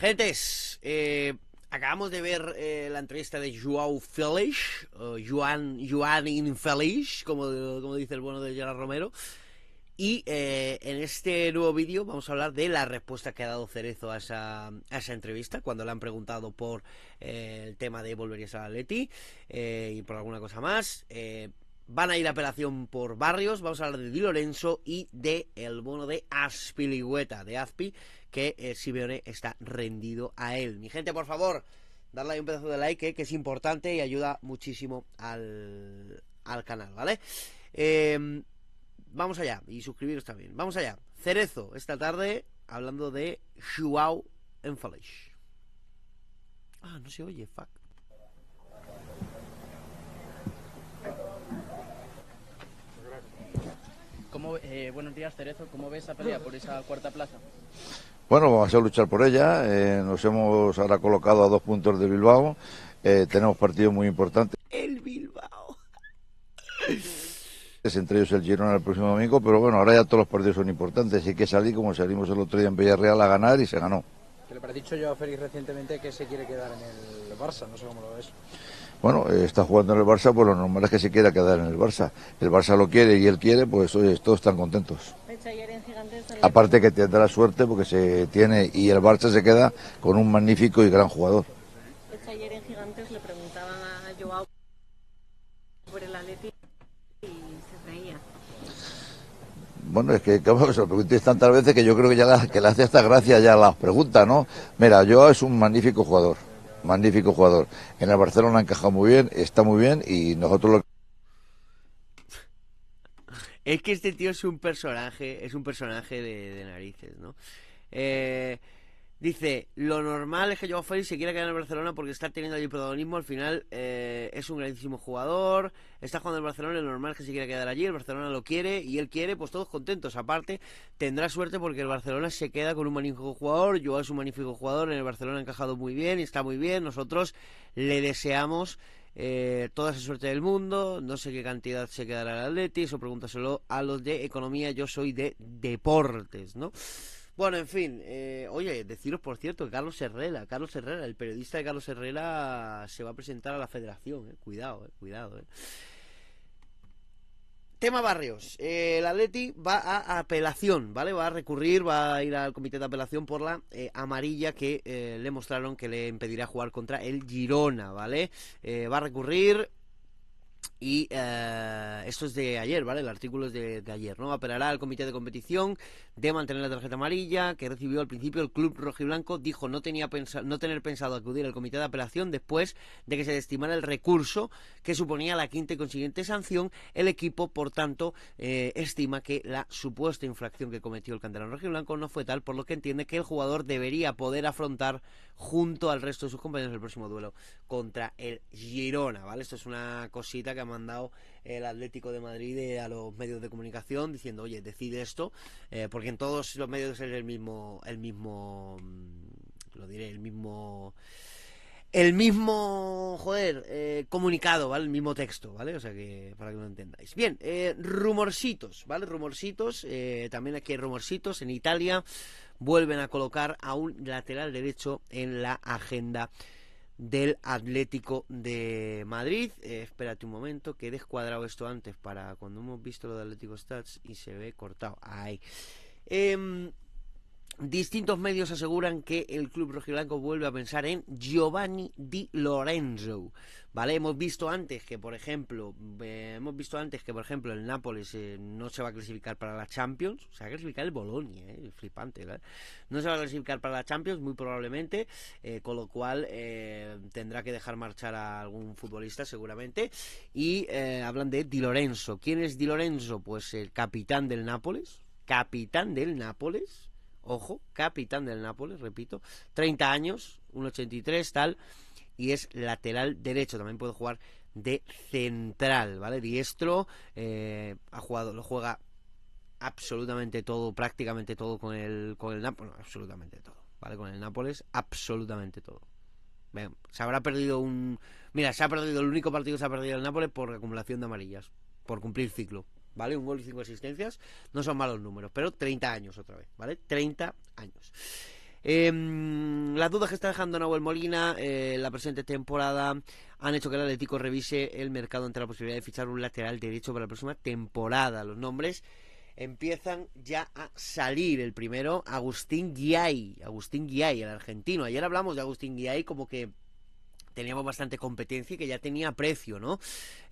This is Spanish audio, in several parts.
Gentes, eh, acabamos de ver eh, la entrevista de Joao Feliz, o Joan, Joan Infeliz, como, como dice el bueno de Gerard Romero. Y eh, en este nuevo vídeo vamos a hablar de la respuesta que ha dado Cerezo a esa, entrevista, cuando le han preguntado por el tema de volverías a Atleti y por alguna cosa más. Van a ir a apelación por barrios, vamos a hablar de Di Lorenzo y de el bono de Aspiligüeta, de Azpi, que eh, está rendido a él. Mi gente, por favor, darle un pedazo de like, eh, que es importante y ayuda muchísimo al, canal, ¿vale? Em, vamos allá, y suscribiros también. Vamos allá. Cerezo, esta tarde, hablando de Shuau en Ah, no se oye, fuck. Eh, buenos días, Cerezo. ¿Cómo ves esa pelea por esa cuarta plaza? Bueno, vamos a luchar por ella. Eh, nos hemos ahora colocado a dos puntos de Bilbao. Eh, tenemos partidos muy importantes. El Bilbao. entre ellos el Girona el próximo domingo, pero bueno, ahora ya todos los partidos son importantes. Hay que salí como salimos el otro día en Villarreal a ganar y se ganó. Que le ha dicho yo a Félix recientemente que se quiere quedar en el Barça, no sé cómo lo ves bueno, eh, está jugando en el Barça, pues lo normal es que se quiera quedar en el Barça. El Barça lo quiere y él quiere, pues oye, todos están contentos. Aparte que tendrá suerte porque se tiene y el Barça se queda con un magnífico y gran jugador. y se reía. Bueno, es que se lo preguntéis tantas veces que yo creo que ya que le hace estas gracia ya las pregunta, ¿no? Mira, Joao es un magnífico jugador magnífico jugador. En el Barcelona encaja muy bien, está muy bien y nosotros lo... Es que este tío es un personaje, es un personaje de, de narices, ¿no? Eh, Dice, lo normal es que Joao Félix se quiera quedar en el Barcelona porque está teniendo allí protagonismo, al final eh, es un grandísimo jugador, está jugando en el Barcelona, lo normal es que se quiera quedar allí, el Barcelona lo quiere y él quiere, pues todos contentos. Aparte, tendrá suerte porque el Barcelona se queda con un magnífico jugador, Joao es un magnífico jugador, en el Barcelona ha encajado muy bien, y está muy bien, nosotros le deseamos... Eh, toda esa suerte del mundo, no sé qué cantidad se quedará el Atleti, eso pregúntaselo a los de economía, yo soy de deportes, ¿no? Bueno, en fin, eh, oye, deciros por cierto, Carlos Herrera, Carlos Herrera, el periodista de Carlos Herrera se va a presentar a la federación, eh. cuidado, eh, cuidado. Tema barrios. el Atleti va a apelación, ¿vale? Va a recurrir, va a ir al comité de apelación por la amarilla que le mostraron que le impedirá jugar contra el Girona, ¿vale? va a recurrir. Y eh, esto es de ayer, ¿vale? El artículo es de, ayer, ¿no? Apelará al comité de competición de mantener la tarjeta amarilla que recibió al principio el club rojiblanco. Dijo no, tenía no tener pensado acudir al comité de apelación después de que se estimara el recurso que suponía la quinta y consiguiente sanción. El equipo, por tanto, eh, estima que la supuesta infracción que cometió el canterano rojiblanco no fue tal, por lo que entiende que el jugador debería poder afrontar junto al resto de sus compañeros el próximo duelo contra el Girona, ¿vale? Esto es una cosita que mandado el Atlético de Madrid eh, a los medios de comunicación diciendo, oye, decide esto, eh, porque en todos los medios es el mismo, el mismo, mm, lo diré, el mismo el mismo, joder, eh, comunicado, ¿vale? El mismo texto, ¿vale? O sea que, para que lo entendáis. Bien, rumorcitos, ¿vale? Rumorcitos, también aquí hay rumorcitos. En Italia vuelven a colocar a un lateral derecho en la agenda del Atlético de Madrid. Eh, espérate un momento, que he descuadrado esto antes para cuando hemos visto lo de Atlético Stats y se ve cortado. Ahí. Eh, Distintos medios aseguran que el club rojiblanco vuelve a pensar en Giovanni Di Lorenzo. ¿Vale? Hemos visto antes que, por ejemplo, eh, hemos visto antes que, por ejemplo, el Nápoles eh, no se va a clasificar para la Champions, se va a clasificar el Bolonia, eh, flipante, No se va a clasificar para la Champions, muy probablemente, eh, con lo cual tendrá que dejar marchar a algún futbolista, seguramente. Y hablan de Di Lorenzo. ¿Quién es Di Lorenzo? Pues el capitán del Nápoles, capitán del Nápoles ojo, capitán del Nápoles, repito, 30 años, 1,83 tal, y es lateral derecho, también puede jugar de central, ¿vale? Diestro, eh, ha jugado, lo juega absolutamente todo, prácticamente todo con el, con el Nápoles, absolutamente todo, ¿vale? Con el Nápoles, absolutamente todo. se habrá perdido un... Mira, se ha perdido, el único partido que se ha perdido el Nápoles por acumulación de amarillas, por cumplir ciclo. ¿vale? Un gol y cinco asistencias, no son malos números, pero 30 años otra vez, ¿vale? 30 años. Em, las dudas que está dejando Nahuel Molina eh, la presente temporada han hecho que el Atlético revise el mercado ante la posibilidad de fichar un lateral derecho para la próxima temporada. Los nombres empiezan ya a salir. El primero, Agustín Guiay. Agustín Guiay, el argentino. Ayer hablamos de Agustín Guiay como que teníamos bastante competencia y que ya tenía precio, ¿no?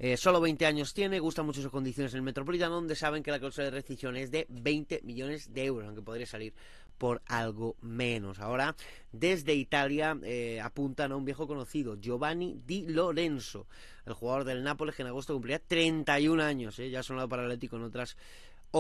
Eh, solo 20 años tiene, gusta mucho sus condiciones en el Metropolitano, donde saben que la cláusula de rescisión es de 20 millones de euros, aunque podría salir por algo menos. Ahora, desde Italia eh, apuntan a un viejo conocido, Giovanni Di Lorenzo, el jugador del Nápoles que en agosto cumplirá 31 años, ¿eh? ya ha sonado para Atlético en otras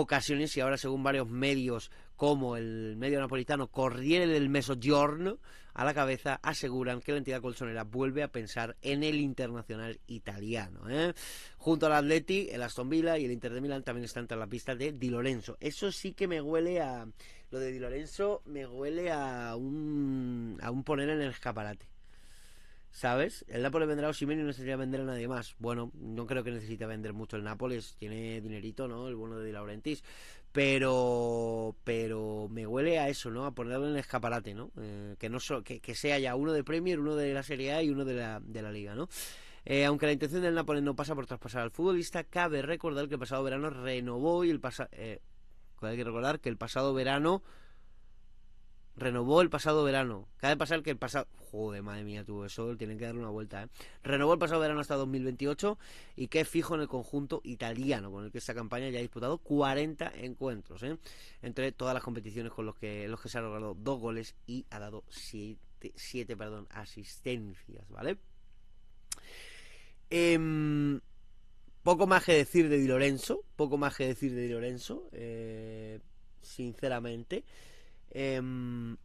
ocasiones, y ahora según varios medios como el medio napolitano Corriere del Mezzogiorno, a la cabeza aseguran que la entidad colsonera vuelve a pensar en el internacional italiano. ¿eh? Junto al Atleti, el Aston Villa y el Inter de Milán también están tras la pista de Di Lorenzo. Eso sí que me huele a... Lo de Di Lorenzo me huele a un, a un poner en el escaparate. ¿Sabes? El Nápoles vendrá a Osimhen y no necesita vender a nadie más. Bueno, no creo que necesite vender mucho el Nápoles. Tiene dinerito, ¿no? El bono de Laurentis, Pero, pero me huele a eso, ¿no? A ponerlo en el escaparate, ¿no? Eh, que, no que, sea ya uno de Premier, uno de la Serie A y uno de la, de la Liga, ¿no? Eh, aunque la intención del Nápoles no pasa por traspasar al futbolista, cabe recordar que el pasado verano renovó y el pasado... Eh, hay que recordar que el pasado verano renovó el pasado verano. Cabe pasar que el pasado. Joder, madre mía, tuvo el sol, tienen que darle una vuelta, ¿eh? Renovó el pasado verano hasta 2028 y que fijo en el conjunto italiano, con el que esta campaña ya ha disputado 40 encuentros, ¿eh? Entre todas las competiciones con los que, los que se ha logrado dos goles y ha dado siete, perdón, asistencias, ¿vale? Em, poco más que decir de Di Lorenzo, poco más que decir de Di Lorenzo, eh, sinceramente. Em,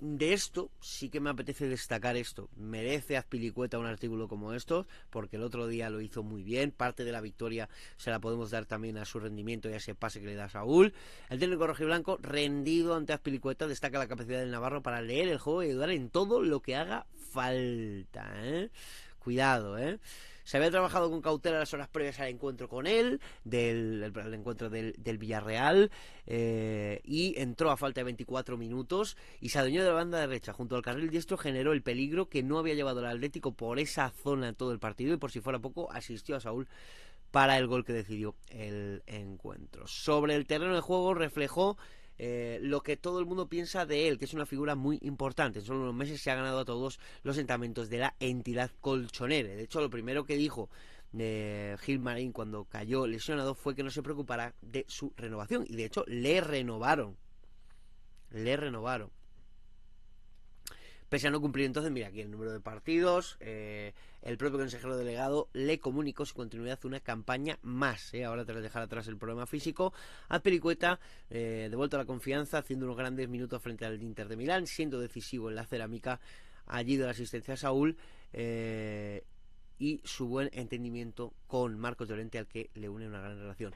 de esto sí que me apetece destacar esto. Merece Azpilicueta un artículo como estos, porque el otro día lo hizo muy bien. Parte de la victoria se la podemos dar también a su rendimiento y a ese pase que le da a Saúl. El técnico rojiblanco, rendido ante Azpilicueta, destaca la capacidad del Navarro para leer el juego y ayudar en todo lo que haga falta. ¿eh? Cuidado, ¿eh? Se había trabajado con cautela las horas previas al encuentro con él, del encuentro del, Villarreal, eh, y entró a falta de 24 minutos y se adueñó de la banda derecha junto al carril diestro, generó el peligro que no había llevado el Atlético por esa zona en todo el partido y por si fuera poco asistió a Saúl para el gol que decidió el encuentro. Sobre el terreno de juego reflejó eh, lo que todo el mundo piensa de él, que es una figura muy importante. En solo unos meses se ha ganado a todos los sentamientos de la entidad colchonera. De hecho, lo primero que dijo eh, Gilmarín cuando cayó lesionado fue que no se preocupara de su renovación. Y de hecho, le renovaron. Le renovaron. Pese a no cumplir entonces, mira aquí el número de partidos, eh, el propio consejero delegado le comunicó su continuidad una campaña más. Eh, ahora tras dejar atrás el problema físico, a Pericueta eh, a la confianza haciendo unos grandes minutos frente al Inter de Milán, siendo decisivo en la cerámica allí de la asistencia a Saúl eh, y su buen entendimiento con Marcos Llorente al que le une una gran relación.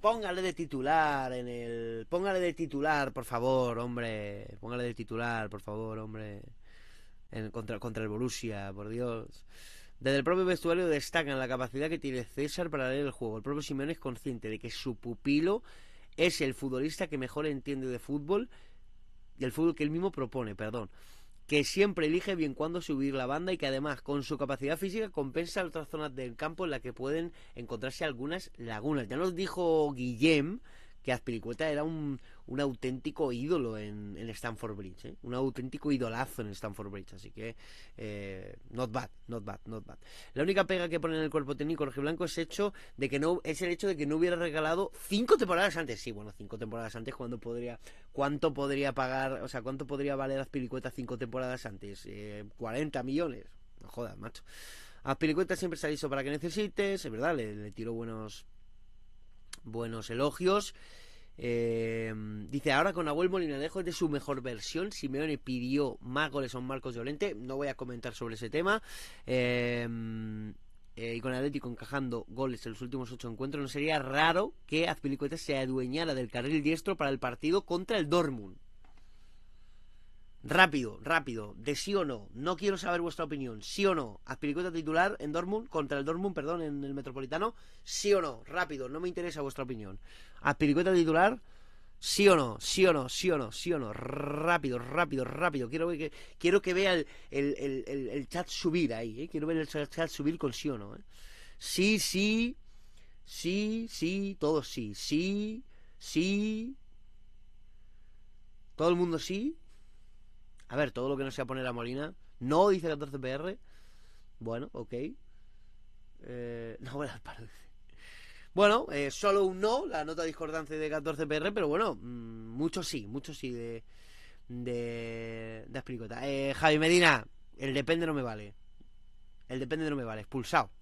Póngale de titular en el. Póngale de titular, por favor, hombre. Póngale de titular, por favor, hombre. En, contra, contra el Borussia, por Dios. Desde el propio vestuario destacan la capacidad que tiene César para leer el juego. El propio Simeone es consciente de que su pupilo es el futbolista que mejor entiende de fútbol y el fútbol que él mismo propone, perdón que siempre elige bien cuándo subir la banda y que además con su capacidad física compensa otras zonas del campo en las que pueden encontrarse algunas lagunas. Ya nos dijo Guillem que Azpilicueta era un, auténtico ídolo en, Stanford Bridge, ¿eh? un auténtico idolazo en Stanford Bridge, así que eh, not bad, not bad, not bad. La única pega que pone en el cuerpo técnico Jorge Blanco es hecho de que no es el hecho de que no hubiera regalado cinco temporadas antes, sí, bueno, cinco temporadas antes, cuando podría, cuánto podría pagar, o sea, cuánto podría valer Azpilicueta cinco temporadas antes, 40 eh, millones, no jodas, macho. Azpilicueta siempre se ha visto para que necesites, es verdad, le, le tiró buenos buenos elogios. Eh, dice, ahora con Abuel Molinadejo es de su mejor versión. Simeone pidió más goles a Marcos Olente No voy a comentar sobre ese tema. Eh, eh, y con Atlético encajando goles en los últimos ocho encuentros, no sería raro que Azpilicueta se adueñara del carril diestro para el partido contra el Dortmund. Rápido, rápido, de sí o no. No quiero saber vuestra opinión. Sí o no. aspiricueta titular en Dortmund, contra el Dortmund, perdón, en el Metropolitano. Sí o no. Rápido, no me interesa vuestra opinión. aspiricueta titular, sí o no, sí o no, sí o no, sí o no. Rápido, rápido, rápido. Quiero que, quiero que vea el, chat subir ahí. Eh. Quiero ver el chat subir con sí o no. ¿eh? Sí, sí, sí, sí, todos sí. Sí, sí. Todo el mundo sí. A ver, todo lo que no sea poner a Molina. No dice 14 PR. Bueno, ok. Eh, no, bueno, Bueno, eh, solo un no, la nota discordante de 14 PR, pero bueno, mm, mucho sí, mucho sí de. de. de Eh, Javi Medina, el depende no me vale. El depende no me vale, expulsado.